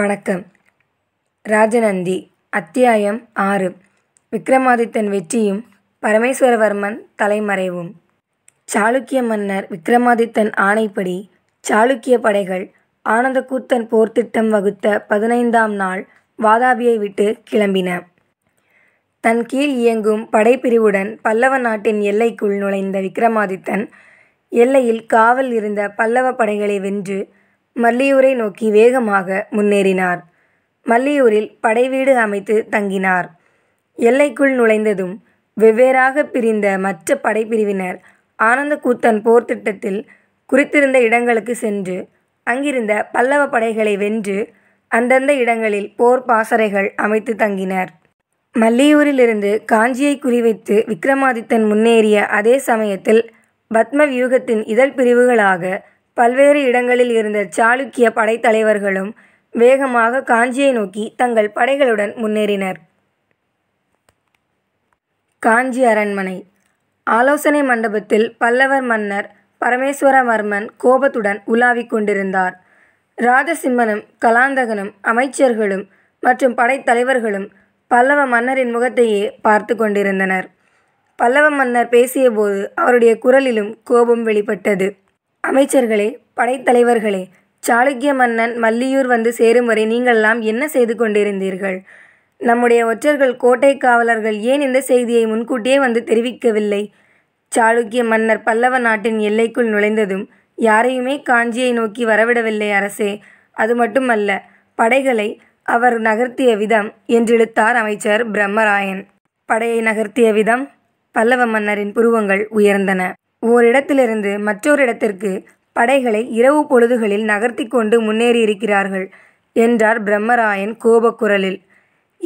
வணக்கம் ராஜநந்தி அத்தியாயம் ஆறு விக்ரமாதித்தன் வெற்றியும் பரமேஸ்வரவர்மன் தலைமறைவும் சாளுக்கிய மன்னர் விக்ரமாதித்தன் ஆணைப்படி சாளுக்கிய படைகள் ஆனந்தக்கூத்தன் போர் திட்டம் வகுத்த பதினைந்தாம் நாள் வாதாபியை விட்டு கிளம்பின தன் கீழ் இயங்கும் படைப்பிரிவுடன் பல்லவ நாட்டின் எல்லைக்குள் நுழைந்த விக்ரமாதித்தன் எல்லையில் காவல் இருந்த பல்லவ படைகளை வென்று மல்லியூரை நோக்கி வேகமாக முன்னேறினார் மல்லியூரில் படைவீடு அமைத்து தங்கினார் எல்லைக்குள் நுழைந்ததும் வெவ்வேறாக பிரிந்த மற்ற படைப்பிரிவினர் கூத்தன் போர் திட்டத்தில் குறித்திருந்த இடங்களுக்கு சென்று அங்கிருந்த பல்லவ படைகளை வென்று அந்தந்த இடங்களில் போர் பாசறைகள் அமைத்து தங்கினர் மல்லியூரிலிருந்து காஞ்சியை குறிவைத்து விக்ரமாதித்தன் முன்னேறிய அதே சமயத்தில் பத்மவியூகத்தின் இதழ் பிரிவுகளாக பல்வேறு இடங்களில் இருந்த சாளுக்கிய படைத்தலைவர்களும் வேகமாக காஞ்சியை நோக்கி தங்கள் படைகளுடன் முன்னேறினர் காஞ்சி அரண்மனை ஆலோசனை மண்டபத்தில் பல்லவர் மன்னர் பரமேஸ்வரவர்மன் கோபத்துடன் உலாவிக் கொண்டிருந்தார் ராஜசிம்மனும் கலாந்தகனும் அமைச்சர்களும் மற்றும் படைத்தலைவர்களும் பல்லவ மன்னரின் முகத்தையே பார்த்து கொண்டிருந்தனர் பல்லவ மன்னர் பேசியபோது அவருடைய குரலிலும் கோபம் வெளிப்பட்டது அமைச்சர்களே படைத்தலைவர்களே சாளுக்கிய மன்னன் மல்லியூர் வந்து சேரும் வரை நீங்களெல்லாம் என்ன செய்து கொண்டிருந்தீர்கள் நம்முடைய ஒற்றர்கள் கோட்டை காவலர்கள் ஏன் இந்த செய்தியை முன்கூட்டியே வந்து தெரிவிக்கவில்லை சாளுக்கிய மன்னர் பல்லவ நாட்டின் எல்லைக்குள் நுழைந்ததும் யாரையுமே காஞ்சியை நோக்கி வரவிடவில்லை அரசே அது மட்டுமல்ல படைகளை அவர் நகர்த்திய விதம் என்றெழுத்தார் அமைச்சர் பிரம்மராயன் படையை நகர்த்திய விதம் பல்லவ மன்னரின் புருவங்கள் உயர்ந்தன ஓரிடத்திலிருந்து மற்றொரு இடத்திற்கு படைகளை இரவு பொழுதுகளில் நகர்த்தி கொண்டு முன்னேறியிருக்கிறார்கள் என்றார் பிரம்மராயன் கோபக்குரலில்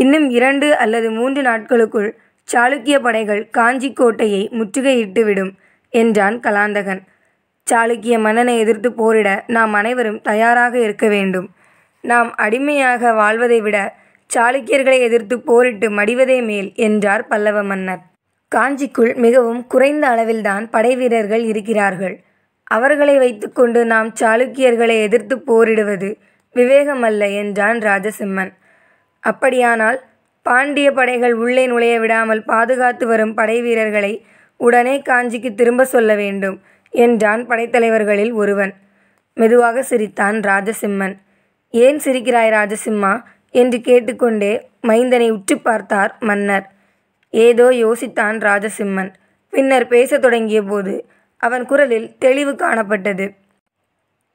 இன்னும் இரண்டு அல்லது மூன்று நாட்களுக்குள் சாளுக்கிய படைகள் காஞ்சி கோட்டையை முற்றுகையிட்டுவிடும் என்றான் கலாந்தகன் சாளுக்கிய மன்னனை எதிர்த்து போரிட நாம் அனைவரும் தயாராக இருக்க வேண்டும் நாம் அடிமையாக வாழ்வதை விட சாளுக்கியர்களை எதிர்த்து போரிட்டு மடிவதே மேல் என்றார் பல்லவ மன்னர் காஞ்சிக்குள் மிகவும் குறைந்த அளவில்தான் படைவீரர்கள் இருக்கிறார்கள் அவர்களை வைத்துக்கொண்டு நாம் சாளுக்கியர்களை எதிர்த்து போரிடுவது விவேகமல்ல என்றான் ராஜசிம்மன் அப்படியானால் பாண்டிய படைகள் உள்ளே நுழைய விடாமல் பாதுகாத்து வரும் படைவீரர்களை உடனே காஞ்சிக்கு திரும்ப சொல்ல வேண்டும் என்றான் படைத்தலைவர்களில் ஒருவன் மெதுவாக சிரித்தான் ராஜசிம்மன் ஏன் சிரிக்கிறாய் ராஜசிம்மா என்று கேட்டுக்கொண்டே மைந்தனை உற்று பார்த்தார் மன்னர் ஏதோ யோசித்தான் ராஜசிம்மன் பின்னர் பேசத் தொடங்கிய போது அவன் குரலில் தெளிவு காணப்பட்டது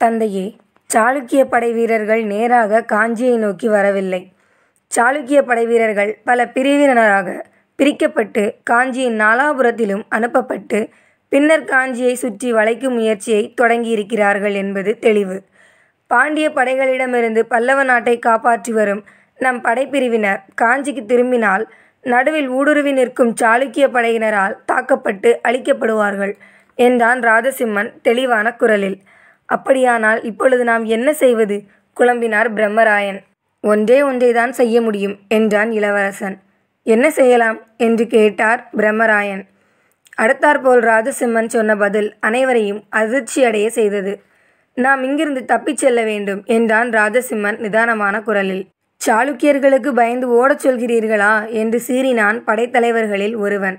தந்தையே சாளுக்கிய படை வீரர்கள் நேராக காஞ்சியை நோக்கி வரவில்லை சாளுக்கிய படை வீரர்கள் பல பிரிவினராக பிரிக்கப்பட்டு காஞ்சியின் நாலாபுரத்திலும் அனுப்பப்பட்டு பின்னர் காஞ்சியை சுற்றி வளைக்கும் முயற்சியை தொடங்கியிருக்கிறார்கள் என்பது தெளிவு பாண்டிய படைகளிடமிருந்து பல்லவ நாட்டை காப்பாற்றி வரும் நம் படைப்பிரிவினர் காஞ்சிக்கு திரும்பினால் நடுவில் ஊடுருவி நிற்கும் சாளுக்கிய படையினரால் தாக்கப்பட்டு அழிக்கப்படுவார்கள் என்றான் ராஜசிம்மன் தெளிவான குரலில் அப்படியானால் இப்பொழுது நாம் என்ன செய்வது குழம்பினார் பிரம்மராயன் ஒன்றே ஒன்றைதான் செய்ய முடியும் என்றான் இளவரசன் என்ன செய்யலாம் என்று கேட்டார் பிரம்மராயன் அடுத்தாற்போல் ராஜசிம்மன் சொன்ன பதில் அனைவரையும் அதிர்ச்சியடைய செய்தது நாம் இங்கிருந்து தப்பிச் செல்ல வேண்டும் என்றான் ராஜசிம்மன் நிதானமான குரலில் சாளுக்கியர்களுக்கு பயந்து ஓடச் சொல்கிறீர்களா என்று சீறினான் படைத்தலைவர்களில் ஒருவன்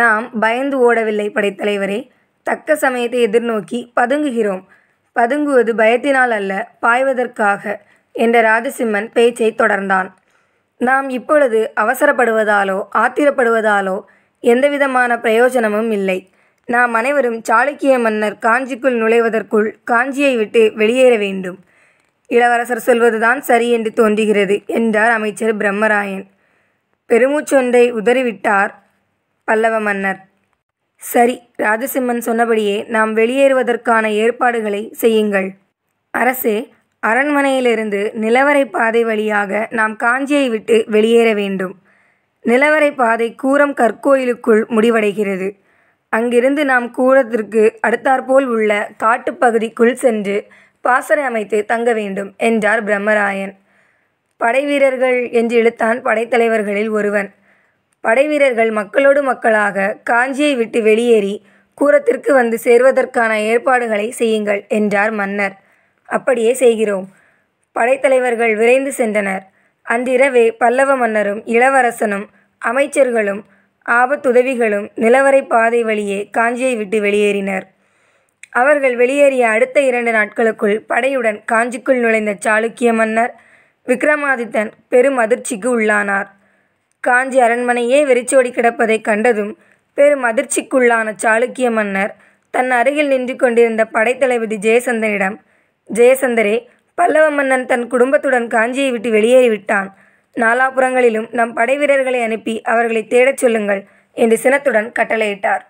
நாம் பயந்து ஓடவில்லை படைத்தலைவரே தக்க சமயத்தை எதிர்நோக்கி பதுங்குகிறோம் பதுங்குவது பயத்தினால் அல்ல பாய்வதற்காக என்ற ராஜசிம்மன் பேச்சை தொடர்ந்தான் நாம் இப்பொழுது அவசரப்படுவதாலோ ஆத்திரப்படுவதாலோ எந்தவிதமான பிரயோஜனமும் இல்லை நாம் அனைவரும் சாளுக்கிய மன்னர் காஞ்சிக்குள் நுழைவதற்குள் காஞ்சியை விட்டு வெளியேற வேண்டும் இளவரசர் சொல்வதுதான் சரி என்று தோன்றுகிறது என்றார் அமைச்சர் பிரம்மராயன் பெருமூச்சொன்றை உதறிவிட்டார் பல்லவ மன்னர் சரி ராஜசிம்மன் சொன்னபடியே நாம் வெளியேறுவதற்கான ஏற்பாடுகளை செய்யுங்கள் அரசே அரண்மனையிலிருந்து நிலவரை பாதை வழியாக நாம் காஞ்சியை விட்டு வெளியேற வேண்டும் நிலவரை பாதை கூரம் கற்கோயிலுக்குள் முடிவடைகிறது அங்கிருந்து நாம் கூரத்திற்கு அடுத்தாற்போல் உள்ள காட்டுப்பகுதிக்குள் சென்று பாசறை அமைத்து தங்க வேண்டும் என்றார் பிரம்மராயன் படைவீரர்கள் என்று இழுத்தான் படைத்தலைவர்களில் ஒருவன் படைவீரர்கள் மக்களோடு மக்களாக காஞ்சியை விட்டு வெளியேறி கூரத்திற்கு வந்து சேர்வதற்கான ஏற்பாடுகளை செய்யுங்கள் என்றார் மன்னர் அப்படியே செய்கிறோம் படைத்தலைவர்கள் விரைந்து சென்றனர் அன்றிரவே பல்லவ மன்னரும் இளவரசனும் அமைச்சர்களும் ஆபத்துதவிகளும் நிலவரை பாதை வழியே காஞ்சியை விட்டு வெளியேறினர் அவர்கள் வெளியேறிய அடுத்த இரண்டு நாட்களுக்குள் படையுடன் காஞ்சிக்குள் நுழைந்த சாளுக்கிய மன்னர் விக்ரமாதித்தன் பெரும் அதிர்ச்சிக்கு உள்ளானார் காஞ்சி அரண்மனையே வெறிச்சோடி கிடப்பதை கண்டதும் பெரும் அதிர்ச்சிக்குள்ளான சாளுக்கிய மன்னர் தன் அருகில் நின்று கொண்டிருந்த படைத்தளபதி ஜெயசந்தனிடம் ஜெயசந்தரே பல்லவ மன்னன் தன் குடும்பத்துடன் காஞ்சியை விட்டு வெளியேறிவிட்டான் நாலாபுரங்களிலும் நம் படை வீரர்களை அனுப்பி அவர்களை தேடச் சொல்லுங்கள் என்று சினத்துடன் கட்டளையிட்டார்